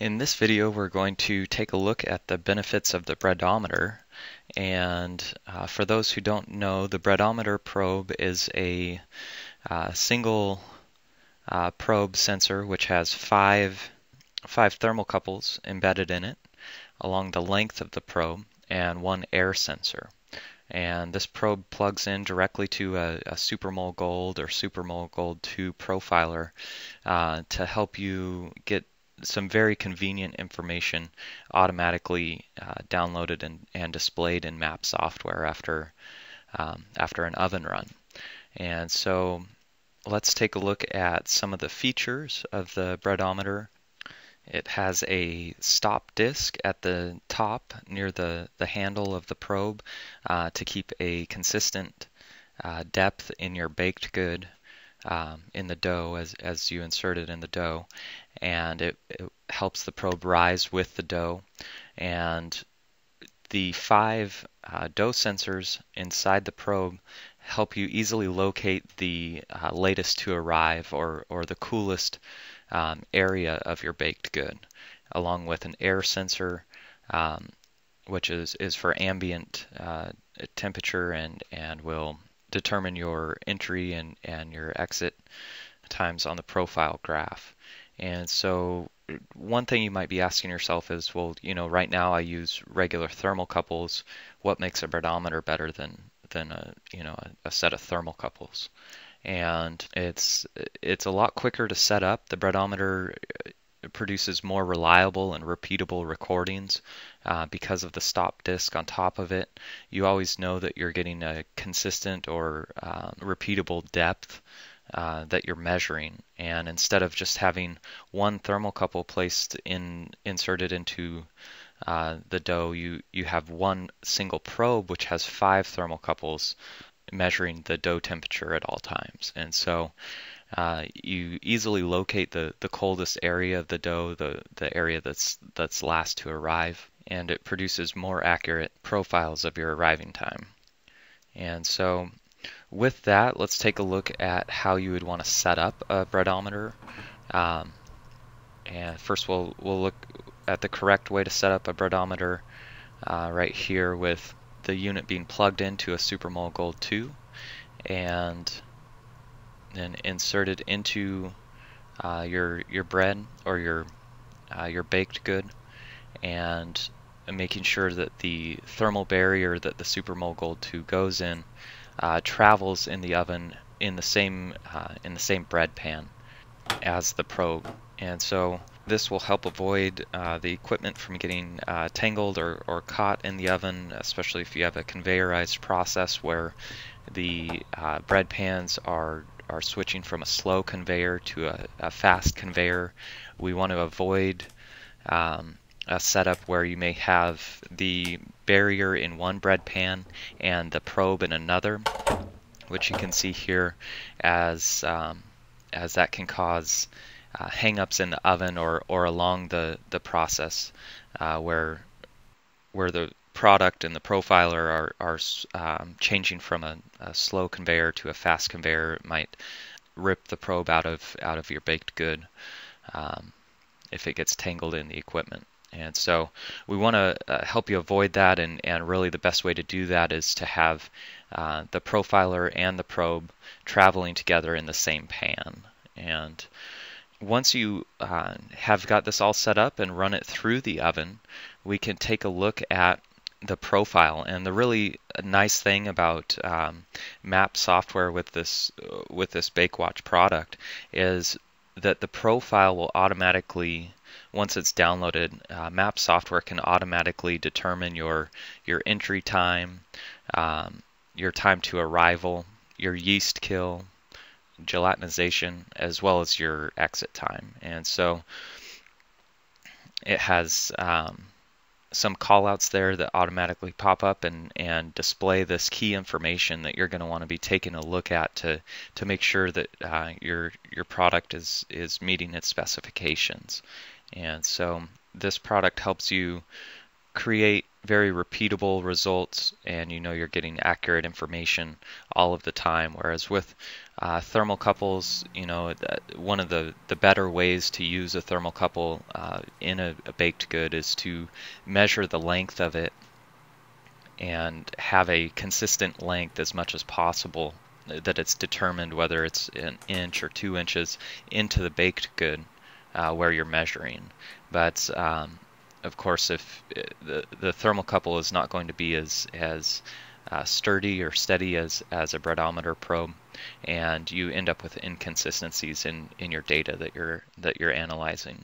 In this video, we're going to take a look at the benefits of the breadometer. And uh, for those who don't know, the breadometer probe is a uh, single uh, probe sensor which has five, five thermocouples embedded in it along the length of the probe and one air sensor. And this probe plugs in directly to a, a SuperMole Gold or SuperMole Gold 2 profiler uh, to help you get some very convenient information automatically uh, downloaded and, and displayed in map software after um, after an oven run. And so let's take a look at some of the features of the breadometer. It has a stop disc at the top near the, the handle of the probe uh, to keep a consistent uh, depth in your baked good um, in the dough as, as you insert it in the dough. And it, it helps the probe rise with the dough. And the five uh, dough sensors inside the probe help you easily locate the uh, latest to arrive or, or the coolest um, area of your baked good, along with an air sensor, um, which is, is for ambient uh, temperature and, and will determine your entry and, and your exit times on the profile graph. And so one thing you might be asking yourself is, well, you know, right now I use regular thermocouples. What makes a barometer better than than a you know a, a set of thermocouples? And it's it's a lot quicker to set up. The barometer it produces more reliable and repeatable recordings uh, because of the stop disc on top of it. You always know that you're getting a consistent or uh, repeatable depth uh, that you're measuring. And instead of just having one thermocouple placed in inserted into uh, the dough, you, you have one single probe which has five thermocouples measuring the dough temperature at all times. And so uh, you easily locate the, the coldest area of the dough, the, the area that's, that's last to arrive, and it produces more accurate profiles of your arriving time. And so with that, let's take a look at how you would want to set up a breadometer. Um, and first we'll, we'll look at the correct way to set up a breadometer uh, right here with the unit being plugged into a Supermole Gold 2 and and it into uh, your your bread or your uh, your baked good, and making sure that the thermal barrier that the Super Gold 2 goes in uh, travels in the oven in the same uh, in the same bread pan as the probe, and so this will help avoid uh, the equipment from getting uh, tangled or, or caught in the oven, especially if you have a conveyorized process where the bread pans are are switching from a slow conveyor to a, a fast conveyor. We want to avoid um, a setup where you may have the barrier in one bread pan and the probe in another, which you can see here as, um, as that can cause uh, hang-ups in the oven or, or along the, the process uh, where, where the product and the profiler are, are um, changing from a, a, slow conveyor to a fast conveyor, it might rip the probe out of out of your baked good um, if it gets tangled in the equipment. And so we want to uh, help you avoid that, and, and really the best way to do that is to have uh, the profiler and the probe traveling together in the same pan. And once you uh, have got this all set up and run it through the oven, we can take a look at the profile. And the really nice thing about um, map software with this with this BakeWatch product is that the profile will automatically once it's downloaded, uh, map software can automatically determine your your entry time, um, your time to arrival, your yeast kill, gelatinization, as well as your exit time. And so it has um, some callouts there that automatically pop up and, and display this key information that you're going to want to be taking a look at to, to make sure that uh, your, your product is, is meeting its specifications. And so this product helps you create very repeatable results and you know you're getting accurate information all of the time whereas with uh, thermocouples you know one of the the better ways to use a thermocouple uh, in a, a baked good is to measure the length of it and have a consistent length as much as possible that it's determined whether it's an inch or two inches into the baked good uh, where you're measuring but um, of course, if eh, the the thermocouple is not going to be as as uh, sturdy or steady as as a breadometer probe, and you end up with inconsistencies in in your data that you're that you're analyzing.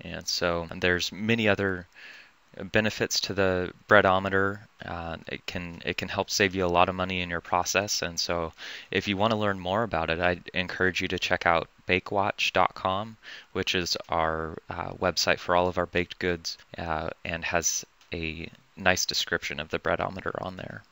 And so and there's many other benefits to the breadometer. Uh, it can it can help save you a lot of money in your process. And so, if you want to learn more about it, I encourage you to check out BakeWatch.com, which is our uh, website for all of our baked goods, uh, and has a nice description of the breadometer on there.